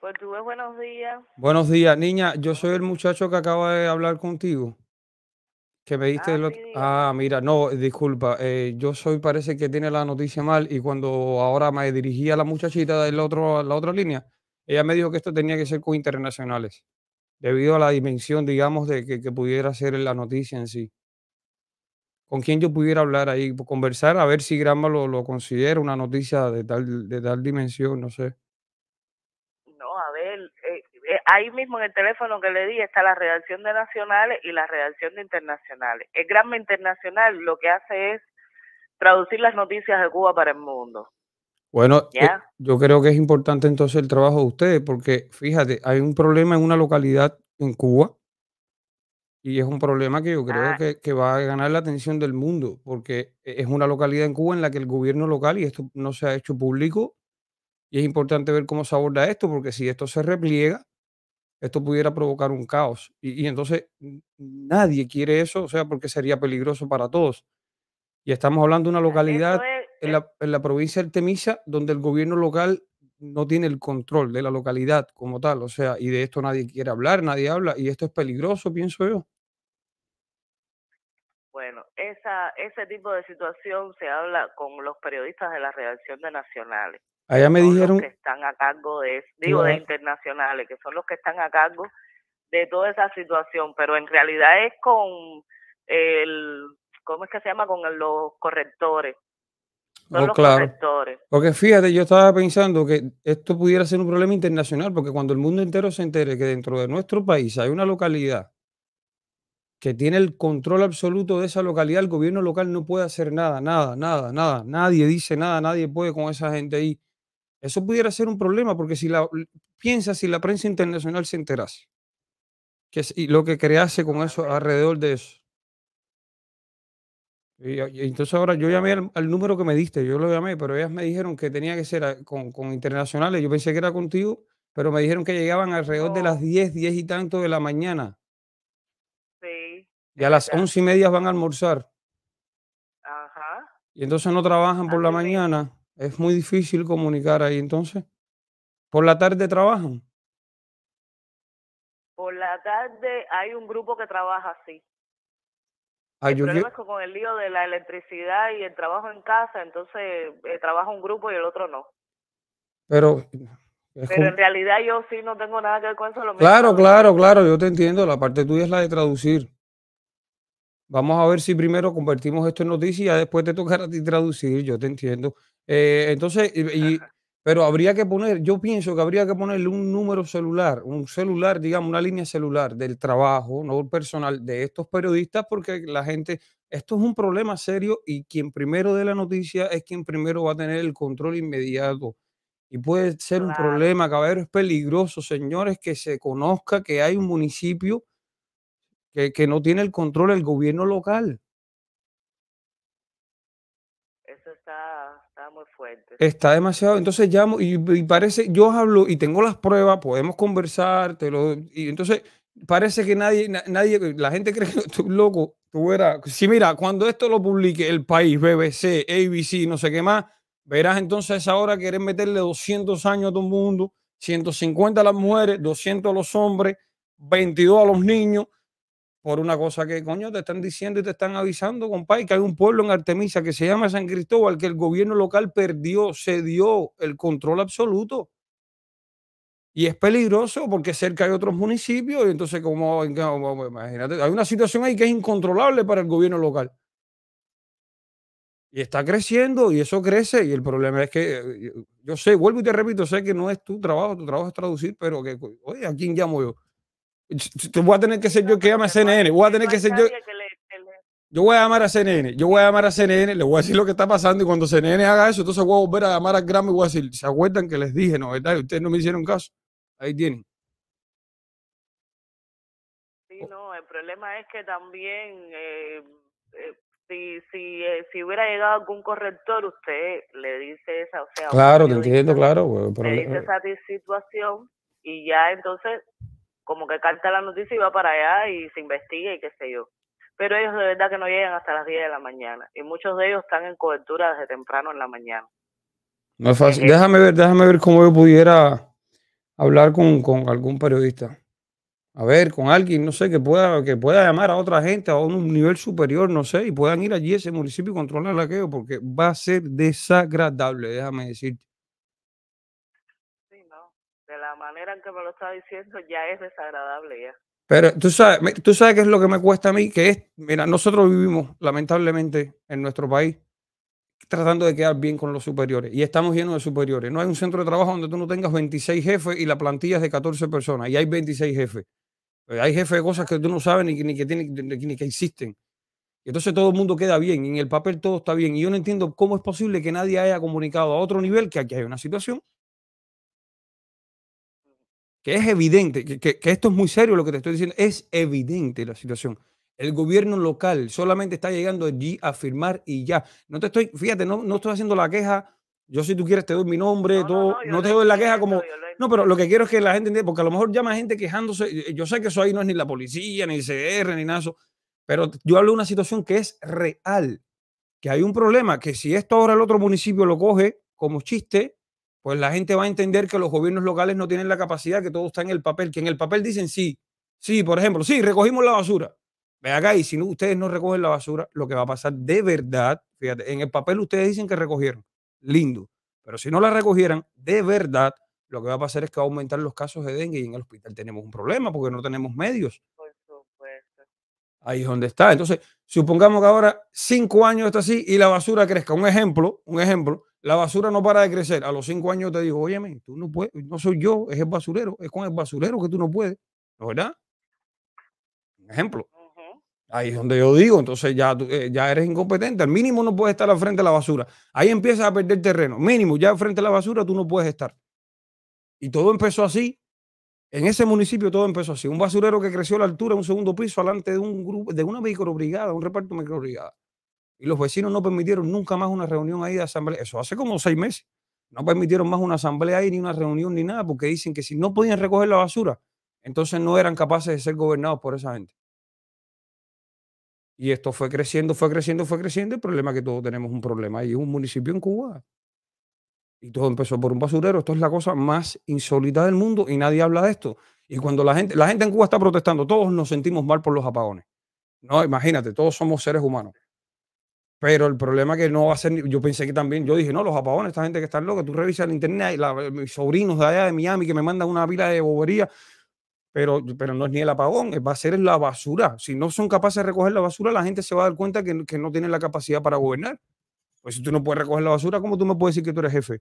Pues tú buenos días. Buenos días, niña. Yo soy el muchacho que acaba de hablar contigo. Que me diste ah, ah mira, no, disculpa. Eh, yo soy, parece que tiene la noticia mal. Y cuando ahora me dirigí a la muchachita de la otra línea, ella me dijo que esto tenía que ser con internacionales. Debido a la dimensión, digamos, de que, pudiera ser la noticia en sí. Con quien yo pudiera hablar ahí, conversar, a ver si Granma lo, lo considera una noticia de tal, de tal dimensión, no sé ahí mismo en el teléfono que le di está la redacción de nacionales y la redacción de internacionales. El Granma Internacional lo que hace es traducir las noticias de Cuba para el mundo. Bueno, eh, yo creo que es importante entonces el trabajo de ustedes, porque fíjate, hay un problema en una localidad en Cuba y es un problema que yo creo ah. que, que, va a ganar la atención del mundo, porque es una localidad en Cuba en la que el gobierno local, y esto no se ha hecho público, y es importante ver cómo se aborda esto, porque si esto se repliega, esto pudiera provocar un caos. Y, entonces nadie quiere eso, o sea, porque sería peligroso para todos. Y estamos hablando de una localidad en, la, provincia de Artemisa, donde el gobierno local no tiene el control de la localidad como tal, o sea, y de esto nadie quiere hablar, nadie habla, y esto es peligroso, pienso yo. Bueno, esa, ese tipo de situación se habla con los periodistas de la redacción de Nacionales. Allá me dijeron. que están a cargo de, digo, de internacionales, que son los que están a cargo de toda esa situación, pero en realidad es con el, ¿cómo es que se llama? Con los correctores. Oh, los correctores. Porque fíjate, yo estaba pensando que esto pudiera ser un problema internacional, porque cuando el mundo entero se entere que dentro de nuestro país hay una localidad que tiene el control absoluto de esa localidad, el gobierno local no puede hacer nada, nada, nada, nada. Nadie dice nada, nadie puede con esa gente ahí. Eso pudiera ser un problema porque si la piensa si la prensa internacional se enterase que y lo que crease con eso alrededor de eso. Ah, entonces ahora yo llamé al, número que me diste, yo lo llamé, pero ellas me dijeron que tenía que ser ah, con, internacionales. Yo pensé que era contigo, pero me dijeron que llegaban alrededor de las 10, 10 y tanto de la mañana. Sí. Y a las once y media van a almorzar. Ajá. Y entonces no trabajan por la mañana es muy difícil comunicar ahí entonces. ¿Por la tarde trabajan? Por la tarde hay un grupo que trabaja así. hay ah, yo con el lío de la electricidad y el trabajo en casa, entonces eh, trabaja un grupo y el otro no. Pero, en realidad yo sí no tengo nada que ver con eso. claro, claro, claro, yo te entiendo. La parte tuya es la de traducir. Vamos a ver si primero convertimos esto en noticia y después te tocará a ti traducir, yo te entiendo. Eh, entonces, pero habría que poner, yo pienso que habría que ponerle un número celular, un celular, digamos, una línea celular del trabajo, no personal, de estos periodistas, porque la gente, esto es un problema serio y quien primero dé la noticia es quien primero va a tener el control inmediato. Y puede ser un problema, caballero, es peligroso, señores, que se conozca que hay un municipio que, no tiene el control el gobierno local. Eso está, muy fuerte. Está demasiado. Entonces llamo y, parece, yo hablo y tengo las pruebas, podemos conversar, te lo, y entonces parece que nadie, nadie, la gente cree que estoy loco. Tú verás, si mira, cuando esto lo publique el país, BBC, ABC, no sé qué más, verás entonces ahora quieren meterle 200 años a todo el mundo, 150 a las mujeres, 200 a los hombres, 22 a los niños, por una cosa que, coño, te están diciendo y te están avisando, compadre, que hay un pueblo en Artemisa que se llama San Cristóbal, que el gobierno local perdió, se el control absoluto. Y es peligroso porque cerca hay otros municipios, y entonces, como, imagínate, hay una situación ahí que es incontrolable para el gobierno local. Y está creciendo y eso crece. Y el problema es que eh, yo sé, vuelvo y te repito, sé que no es tu trabajo, tu trabajo es traducir, pero que, oye, ¿a quién llamo yo? voy a tener que ser yo que llame a CNN. Voy a tener que ser yo. Yo voy a llamar a CNN, yo voy a llamar a CNN, le voy a decir lo que está pasando y cuando CNN haga eso, entonces voy a volver a llamar a Grammy y voy a decir, ¿se acuerdan que les dije? No, ¿verdad? Ustedes no me hicieron caso. Ahí tienen. Sí, no, el problema es que también eh, eh si, si, eh, si hubiera llegado algún corrector, usted le dice esa, claro, te entiendo, claro, pues, le dice esa situación y ya entonces como que carta la noticia y va para allá y se investiga y qué sé yo. Pero ellos de verdad que no llegan hasta las 10 de la mañana y muchos de ellos están en cobertura desde temprano en la mañana. No es fácil. Déjame ver, déjame ver cómo yo pudiera hablar con, algún periodista. A ver, con alguien, no sé, que pueda, que pueda llamar a otra gente a un nivel superior, no sé, y puedan ir allí ese municipio y controlar aquello, porque va a ser desagradable, déjame decirte manera en que me lo está diciendo ya es desagradable ya. Pero tú sabes, tú sabes qué es lo que me cuesta a mí, que es, mira, nosotros vivimos lamentablemente en nuestro país tratando de quedar bien con los superiores y estamos llenos de superiores. No hay un centro de trabajo donde tú no tengas 26 jefes y la plantilla es de 14 personas y hay 26 jefes. Pues, hay jefes de cosas que tú no sabes ni, ni que, ni que existen. Entonces todo el mundo queda bien, en el papel todo está bien. Y yo no entiendo cómo es posible que nadie haya comunicado a otro nivel que aquí hay una situación es evidente, que, esto es muy serio lo que te estoy diciendo, es evidente la situación. El gobierno local solamente está llegando allí a firmar y ya. No te estoy, fíjate, no, no estoy haciendo la queja. Yo si tú quieres te doy mi nombre, no, todo. No, te doy la queja como... No, pero lo que quiero es que la gente entienda, porque a lo mejor llama gente quejándose. Yo sé que eso ahí no es ni la policía, ni el CR, ni nada Pero yo hablo de una situación que es real, que hay un problema, que si esto ahora el otro municipio lo coge como chiste, pues la gente va a entender que los gobiernos locales no tienen la capacidad, que todo está en el papel, que en el papel dicen sí, sí, por ejemplo, sí, recogimos la basura. Ve acá y si no, ustedes no recogen la basura, lo que va a pasar de verdad, fíjate, en el papel ustedes dicen que recogieron, lindo, pero si no la recogieran, de verdad, lo que va a pasar es que va a aumentar los casos de dengue y en el hospital tenemos un problema porque no tenemos medios. Ahí es donde está. Entonces, supongamos que ahora cinco años está así y la basura crezca. Un ejemplo, un ejemplo. La basura no para de crecer. A los cinco años te digo, óyeme, tú no puedes, no soy yo, es el basurero, es con el basurero que tú no puedes, verdad? Un ejemplo. Ahí es donde yo digo, entonces ya, eh, ya eres incompetente. Al mínimo no puedes estar al frente de la basura. Ahí empiezas a perder terreno. Mínimo, ya al frente de la basura tú no puedes estar. Y todo empezó así. En ese municipio todo empezó así. Un basurero que creció a la altura de un segundo piso, alante de un grupo, de una microbrigada, un reparto microbrigada. Y los vecinos no permitieron nunca más una reunión ahí de asamblea. Eso hace como seis meses. No permitieron más una asamblea ahí, ni una reunión, ni nada, porque dicen que si no podían recoger la basura, entonces no eran capaces de ser gobernados por esa gente. Y esto fue creciendo, fue creciendo, fue creciendo. El problema es que todos tenemos un problema. Ahí es un municipio en Cuba. Y todo empezó por un basurero. Esto es la cosa más insólita del mundo y nadie habla de esto. Y cuando la gente, la gente en Cuba está protestando, todos nos sentimos mal por los apagones. No, imagínate, todos somos seres humanos. Pero el problema que no va a ser. Yo pensé que también. Yo dije, no, los apagones, esta gente que está loca. Tú revisas el internet, la, mis sobrinos de allá de Miami que me mandan una pila de bobería. Pero, pero no es ni el apagón, va a ser la basura. Si no son capaces de recoger la basura, la gente se va a dar cuenta que, que no tienen la capacidad para gobernar. Pues si tú no puedes recoger la basura, ¿cómo tú me puedes decir que tú eres jefe?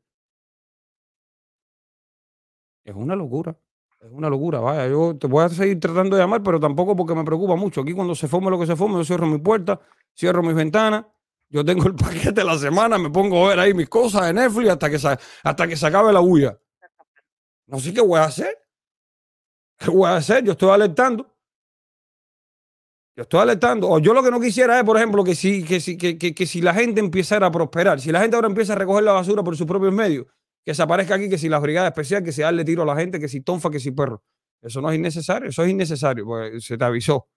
Es una locura. Es una locura, vaya. Yo te voy a seguir tratando de llamar, pero tampoco porque me preocupa mucho. Aquí cuando se fome lo que se fome, yo cierro mi puerta, cierro mis ventanas yo tengo el paquete de la semana, me pongo a ver ahí mis cosas en Netflix hasta que, hasta que se acabe la bulla. No sé qué voy a hacer. ¿Qué voy a hacer? Yo estoy alertando. Yo estoy alertando. O yo lo que no quisiera es, por ejemplo, que si, que, si, que, que, si la gente empezara a prosperar, si la gente ahora empieza a recoger la basura por sus propios medios, que se aparezca aquí, que si la brigada especial, que se darle tiro a la gente, que si tonfa, que si perro. Eso no es innecesario, eso es innecesario, pues, se te avisó.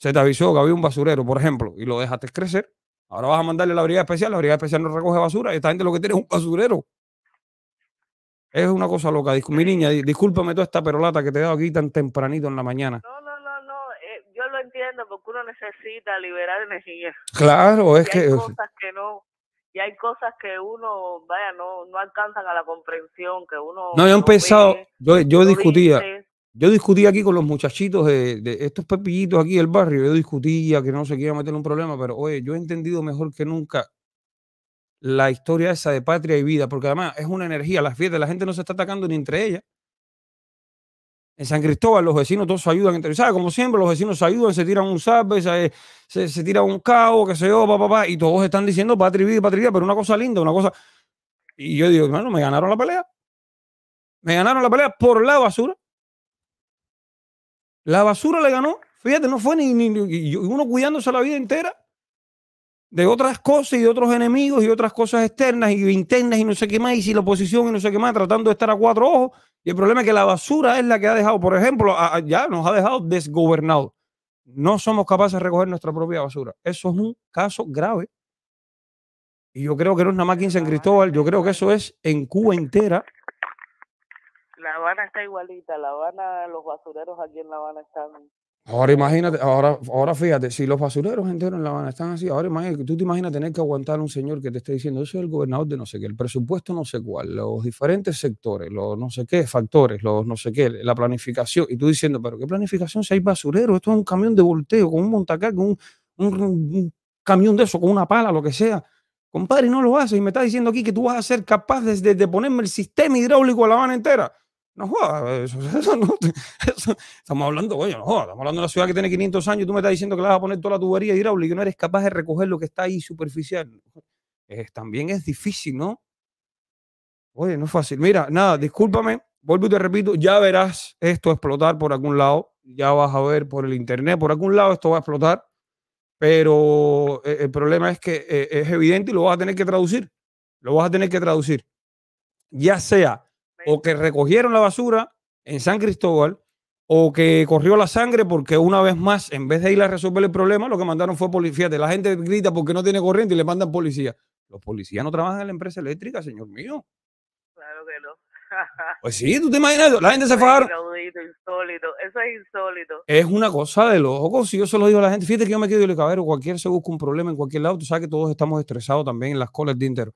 Se te avisó que había un basurero, por ejemplo, y lo dejaste crecer. Ahora vas a mandarle la brigada especial, la brigada especial no recoge basura, y esta gente lo que tiene es un basurero. Es una cosa loca. Mi niña, discúlpame toda esta perolata que te he dado aquí tan tempranito en la mañana. No, no, no, no. Eh, yo lo entiendo porque uno necesita liberar energía. Claro, es que... cosas que no... Y hay cosas que uno, vaya, no, alcanzan a la comprensión, que uno... No, yo he pensado, yo, yo discutía, yo discutí aquí con los muchachitos de, estos pepillitos aquí del barrio, yo discutía que no se quería meter en un problema, pero oye, yo he entendido mejor que nunca la historia esa de patria y vida, porque además es una energía, las fiestas, la gente no se está atacando ni entre ellas. En San Cristóbal los vecinos todos se ayudan entre ¿sabes? Como siempre, los vecinos se ayudan, se tiran un sape, se, se, tiran un cabo, qué sé yo, papá, papá, y todos están diciendo patria y vida, patria y vida, pero una cosa linda, una cosa... Y yo digo, hermano, me ganaron la pelea. Me ganaron la pelea por la basura. La basura le ganó. Fíjate, no fue ni, uno cuidándose la vida entera de otras cosas y de otros enemigos y otras cosas externas y internas y no sé qué más, y si la oposición y no sé qué más, tratando de estar a cuatro ojos. Y el problema es que la basura es la que ha dejado, por ejemplo, ya nos ha dejado desgobernados. No somos capaces de recoger nuestra propia basura. Eso es un caso grave. Y yo creo que no es nada más que en San Cristóbal, yo creo que eso es en Cuba entera. La Habana está igualita, La Habana, los basureros aquí en La Habana están... Ahora imagínate, ahora, ahora fíjate, si los basureros enteros en La Habana están así, ahora imagínate, tú te imaginas tener que aguantar a un señor que te esté diciendo, eso es el gobernador de no sé qué, el presupuesto no sé cuál, los diferentes sectores, los no sé qué factores, los no sé qué, la planificación, y tú diciendo, pero ¿qué planificación si hay basureros? Esto es un camión de volteo, con un montacar, con un, camión de eso, con una pala, lo que sea. Compadre, no lo haces y me estás diciendo aquí que tú vas a ser capaz de, de ponerme el sistema hidráulico a La Habana entera. No eso, no, estamos hablando, coño, no estamos hablando de una ciudad que tiene 500 años y tú me estás diciendo que le vas a poner toda la tubería hidráulica y no eres capaz de recoger lo que está ahí superficial. también es difícil, ¿no? Oye, no es fácil. Mira, nada, discúlpame, vuelvo y te repito, ya verás esto explotar por algún lado, ya vas a ver por el internet, por algún lado esto va a explotar, pero eh, el problema es que eh, es evidente y lo vas a tener que traducir, lo vas a tener que traducir, ya sea o que recogieron la basura en San Cristóbal o que corrió la sangre porque una vez más, en vez de ir a resolver el problema, lo que mandaron fue policía. La gente grita porque no tiene corriente y le mandan policía. Los policías no trabajan en la empresa eléctrica, señor mío. Claro que no. pues sí, tú te imaginas, la gente se fajaron. eso es insólito. Es una cosa de loco, si yo se lo digo a la gente, fíjate que yo me quedo y le cabero, cualquier se busca un problema en cualquier lado, tú sabes que todos estamos estresados también en las colas de intero.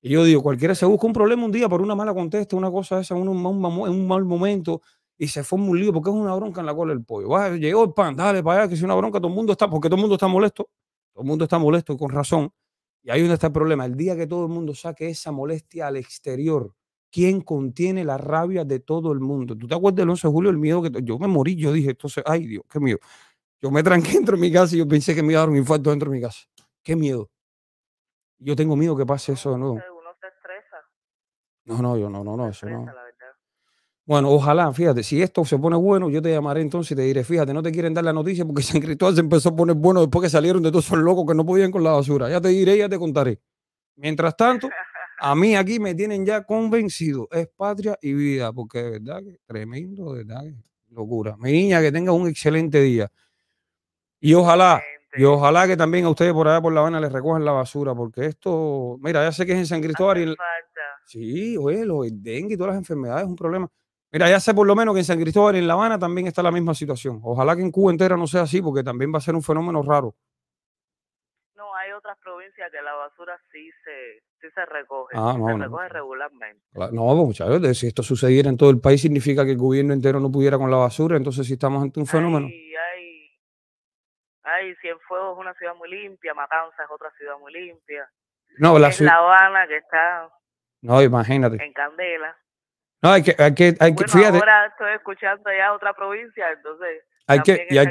Y yo digo, cualquiera se busca un problema un día por una mala contesta, una cosa esa, un, un, un mal momento, y se forma un lío porque es una bronca en la cola del pollo. Va, llegó el pan, dale para allá, que es una bronca, todo el mundo está, porque todo el mundo está molesto, todo el mundo está molesto y con razón. Y ahí es donde está el problema. El día que todo el mundo saque esa molestia al exterior, ¿quién contiene la rabia de todo el mundo? ¿Tú te acuerdas del 11 de julio, el miedo que yo me morí? Yo dije, entonces, ay Dios, qué miedo. Yo me tranqué dentro de mi casa y yo pensé que me iba a dar un infarto dentro de mi casa. Qué miedo. Yo tengo miedo que pase eso de nuevo. Uno se estresa. No, no, yo no, no, no, eso no. Bueno, ojalá, fíjate, si esto se pone bueno, yo te llamaré entonces y te diré, fíjate, no te quieren dar la noticia porque San Cristóbal se empezó a poner bueno después que salieron de todos esos locos que no podían con la basura. Ya te diré, ya te contaré. Mientras tanto, a mí aquí me tienen ya convencido. Es patria y vida, porque de verdad que tremendo, de verdad que locura. Mi niña, que tengas un excelente día. Y ojalá y ojalá que también a ustedes por allá por La Habana les recojan la basura, porque esto, mira, ya sé que es en San Cristóbal. Y el, sí, oye, dengue y todas las enfermedades es un problema. Mira, ya sé por lo menos que en San Cristóbal y en La Habana también está la misma situación. Ojalá que en Cuba entera no sea así, porque también va a ser un fenómeno raro. No, hay otras provincias que la basura sí se, sí se recoge, ah, no, se recoge regularmente. No, pues, muchachos, si esto sucediera en todo el país significa que el gobierno entero no pudiera con la basura, entonces si estamos ante un fenómeno. Ay, Cienfuegos es una ciudad muy limpia, Matanza es otra ciudad muy limpia. No, la ciudad. Habana que está. No, imagínate. En Candela. No, hay que, hay que, fíjate. Ahora estoy escuchando ya otra provincia, entonces. Hay que, y hay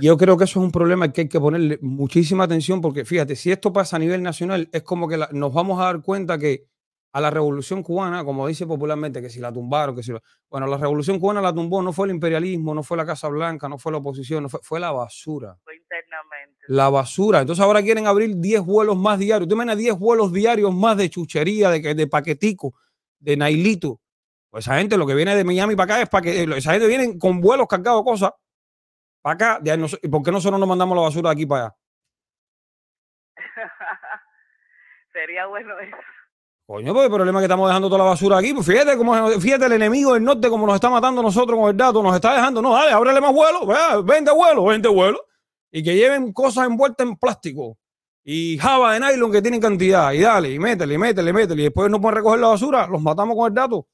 yo creo que eso es un problema que hay que ponerle muchísima atención porque fíjate, si esto pasa a nivel nacional, es como que nos vamos a dar cuenta que a la revolución cubana, como dice popularmente, que si la tumbaron, que si Bueno, la revolución cubana la tumbó, no fue el imperialismo, no fue la Casa Blanca, no fue la oposición, no fue, fue, la basura. Fue internamente. La basura. Entonces ahora quieren abrir 10 vuelos más diarios. Tú imaginas 10 vuelos diarios más de chuchería, de, de paquetico, de nailito. Pues esa gente lo que viene de Miami para acá es para que... Eh, esa gente viene con vuelos cargados cosas para acá. y ¿Por qué nosotros no mandamos la basura de aquí para allá? Sería bueno eso. Coño, pues el problema es que estamos dejando toda la basura aquí. Pues, fíjate cómo fíjate el enemigo del norte como nos está matando nosotros con el dato, nos está dejando. No, dale, ábrele más vuelo, vea, vende vuelo, vende vuelo. Y que lleven cosas envueltas en plástico y java de nylon que tienen cantidad. Y dale, y métele, y métele, métele. Y después no pueden recoger la basura, los matamos con el dato.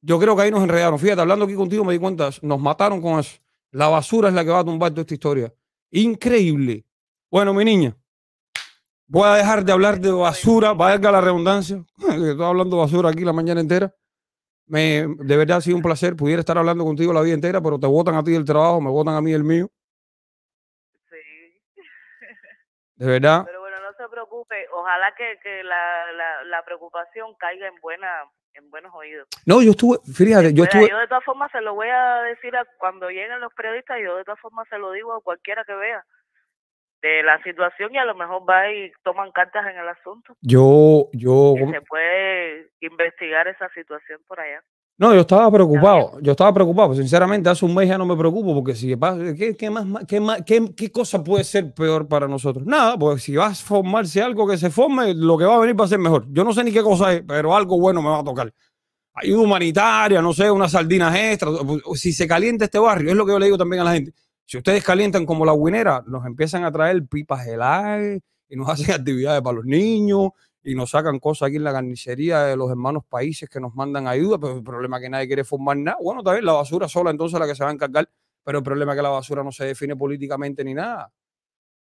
Yo creo que ahí nos enredaron. Fíjate, hablando aquí contigo me di cuenta, nos mataron con eso. La basura es la que va a tumbar toda esta historia. Increíble. Bueno, mi niña. Voy a dejar de hablar de basura, valga la redundancia. Estoy hablando basura aquí la mañana entera. Me, de verdad ha sido un placer. Pudiera estar hablando contigo la vida entera, pero te votan a ti el trabajo, me votan a mí el mío. Sí. De verdad. Pero bueno, no se preocupe. Ojalá que, la, la, preocupación caiga en buena en buenos oídos. No, yo estuve, fíjate, yo estuve... Yo de todas formas se lo voy a decir a cuando lleguen los periodistas, yo de todas formas se lo digo a cualquiera que vea de la situación y a lo mejor va y toman cartas en el asunto. Yo, yo... se puede investigar esa situación por allá. No, yo estaba preocupado, yo estaba preocupado, pues, sinceramente hace un mes ya no me preocupo porque si pasa, ¿qué, más, qué, más, qué, cosa puede ser peor para nosotros? Nada, porque si va a formarse algo que se forme, lo que va a venir va a ser mejor. Yo no sé ni qué cosa es, pero algo bueno me va a tocar. Ayuda humanitaria, no sé, unas sardinas extra, si se calienta este barrio, es lo que yo le digo también a la gente. Si ustedes calientan como la guinera, nos empiezan a traer pipas heladas y nos hacen actividades para los niños y nos sacan cosas aquí en la carnicería de los hermanos países que nos mandan ayuda, pero el problema es que nadie quiere formar nada. Bueno, también la basura sola entonces la que se va a encargar, pero el problema es que la basura no se define políticamente ni nada.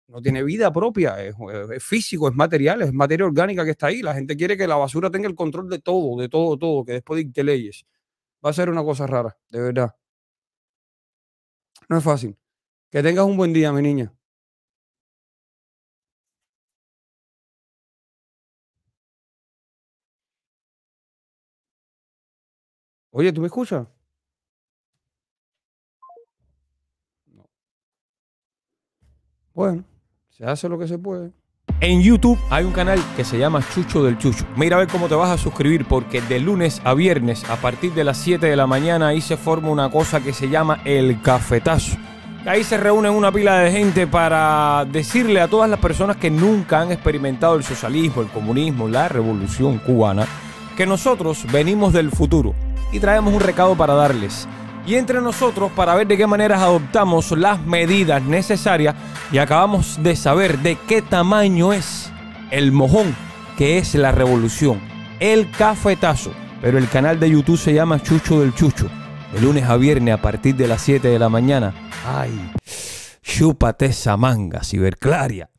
No tiene vida propia, es, físico, es material, es materia orgánica que está ahí. La gente quiere que la basura tenga el control de todo, de todo, todo, que después dicte leyes. Va a ser una cosa rara, de verdad. No es fácil. Que tengas un buen día, mi niña. Oye, ¿tú me escuchas? Bueno, se hace lo que se puede. En YouTube hay un canal que se llama Chucho del Chucho. Mira a ver cómo te vas a suscribir porque de lunes a viernes a partir de las 7 de la mañana ahí se forma una cosa que se llama el cafetazo Ahí se reúne una pila de gente para decirle a todas las personas que nunca han experimentado el socialismo, el comunismo, la revolución cubana, que nosotros venimos del futuro y traemos un recado para darles. Y entre nosotros para ver de qué maneras adoptamos las medidas necesarias y acabamos de saber de qué tamaño es el mojón que es la revolución, el cafetazo. Pero el canal de YouTube se llama Chucho del Chucho el lunes a viernes a partir de las 7 de la mañana. ¡Ay! Chúpate esa manga, ciberclaria.